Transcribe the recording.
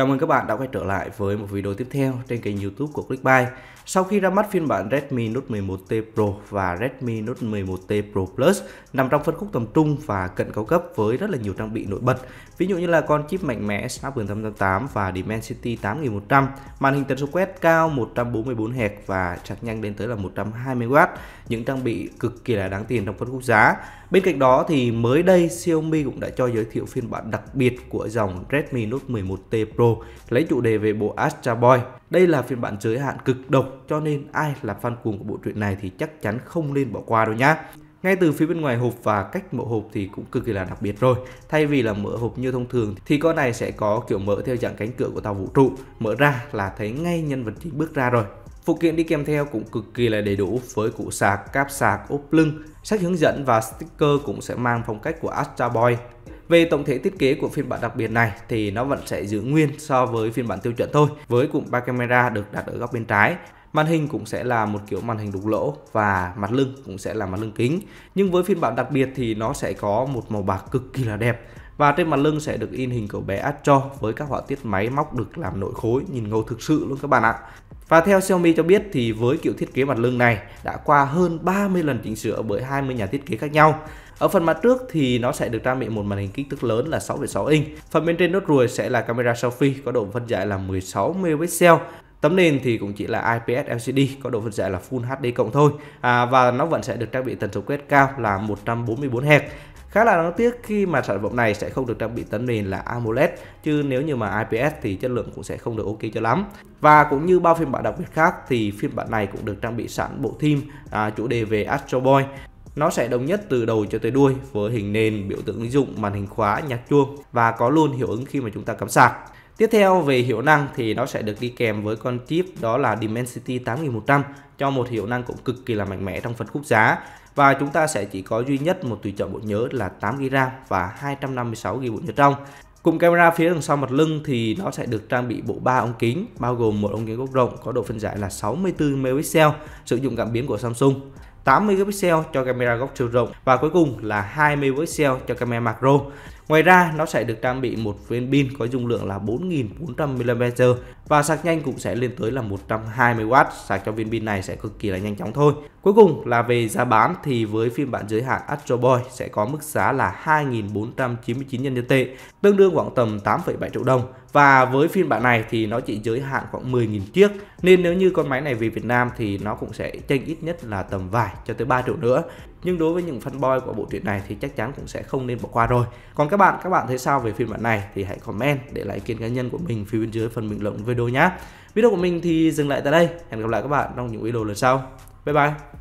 Chào mừng các bạn đã quay trở lại với một video tiếp theo trên kênh youtube của Clickbuy. Sau khi ra mắt phiên bản Redmi Note 11T Pro và Redmi Note 11T Pro Plus nằm trong phân khúc tầm trung và cận cao cấp với rất là nhiều trang bị nổi bật. Ví dụ như là con chip mạnh mẽ Snapdragon 888 và Dimensity 8100, màn hình tần số quét cao 144Hz và sạc nhanh lên tới là 120W, những trang bị cực kỳ là đáng tiền trong phân khúc giá. Bên cạnh đó thì mới đây Xiaomi cũng đã cho giới thiệu phiên bản đặc biệt của dòng Redmi Note 11T Pro lấy chủ đề về bộ Astro Boy. Đây là phiên bản giới hạn cực độc cho nên ai là fan cuồng của bộ truyện này thì chắc chắn không nên bỏ qua đâu nhá. Ngay từ phía bên ngoài hộp và cách mở hộp thì cũng cực kỳ là đặc biệt rồi. Thay vì là mở hộp như thông thường thì con này sẽ có kiểu mở theo dạng cánh cửa của tàu vũ trụ. Mở ra là thấy ngay nhân vật chính bước ra rồi. Phụ kiện đi kèm theo cũng cực kỳ là đầy đủ với cụ sạc, cáp sạc, ốp lưng, sách hướng dẫn và sticker cũng sẽ mang phong cách của Astra Boy. Về tổng thể thiết kế của phiên bản đặc biệt này thì nó vẫn sẽ giữ nguyên so với phiên bản tiêu chuẩn thôi với cụm 3 camera được đặt ở góc bên trái màn hình cũng sẽ là một kiểu màn hình đục lỗ và mặt lưng cũng sẽ là mặt lưng kính nhưng với phiên bản đặc biệt thì nó sẽ có một màu bạc cực kỳ là đẹp và trên mặt lưng sẽ được in hình cậu bé Astro với các họa tiết máy móc được làm nội khối nhìn ngầu thực sự luôn các bạn ạ và theo Xiaomi cho biết thì với kiểu thiết kế mặt lưng này đã qua hơn 30 lần chỉnh sửa bởi 20 nhà thiết kế khác nhau. Ở phần mặt trước thì nó sẽ được trang bị một màn hình kích thước lớn là 6,6 inch. Phần bên trên nốt ruồi sẽ là camera selfie có độ phân giải là 16 megapixel tấm nền thì cũng chỉ là IPS LCD có độ phân giải là Full HD cộng thôi à, và nó vẫn sẽ được trang bị tần số quét cao là 144 Hz khá là đáng tiếc khi mà sản phẩm này sẽ không được trang bị tấm nền là AMOLED chứ nếu như mà IPS thì chất lượng cũng sẽ không được ok cho lắm và cũng như bao phiên bản đặc biệt khác thì phiên bản này cũng được trang bị sẵn bộ theme à, chủ đề về Astro Boy nó sẽ đồng nhất từ đầu cho tới đuôi với hình nền, biểu tượng ứng dụng, màn hình khóa, nhạc chuông và có luôn hiệu ứng khi mà chúng ta cắm sạc. Tiếp theo về hiệu năng thì nó sẽ được đi kèm với con chip đó là Dimensity 8100 cho một hiệu năng cũng cực kỳ là mạnh mẽ trong phân khúc giá và chúng ta sẽ chỉ có duy nhất một tùy chọn bộ nhớ là 8GB và 256GB bộ nhớ trong. Cùng camera phía đằng sau mặt lưng thì nó sẽ được trang bị bộ 3 ống kính bao gồm một ống kính góc rộng có độ phân giải là 64 megapixel sử dụng cảm biến của Samsung. 8 megapixel cho camera góc chiều rộng và cuối cùng là 20 megapixel cho camera macro. Ngoài ra nó sẽ được trang bị một viên pin có dung lượng là 4400 mAh và sạc nhanh cũng sẽ lên tới là 120W, sạc cho viên pin này sẽ cực kỳ là nhanh chóng thôi. Cuối cùng là về giá bán thì với phiên bản giới hạn Astro Boy sẽ có mức giá là 2.499 nhân dân tệ, tương đương khoảng tầm 8,7 triệu đồng và với phiên bản này thì nó chỉ giới hạn khoảng 10.000 chiếc nên nếu như con máy này về Việt Nam thì nó cũng sẽ tranh ít nhất là tầm vài cho tới 3 triệu nữa nhưng đối với những fanboy của bộ truyện này thì chắc chắn cũng sẽ không nên bỏ qua rồi còn các bạn các bạn thấy sao về phiên bản này thì hãy comment để lại ý kiến cá nhân của mình phía bên dưới phần bình luận video nhé video của mình thì dừng lại tại đây hẹn gặp lại các bạn trong những video lần sau bye bye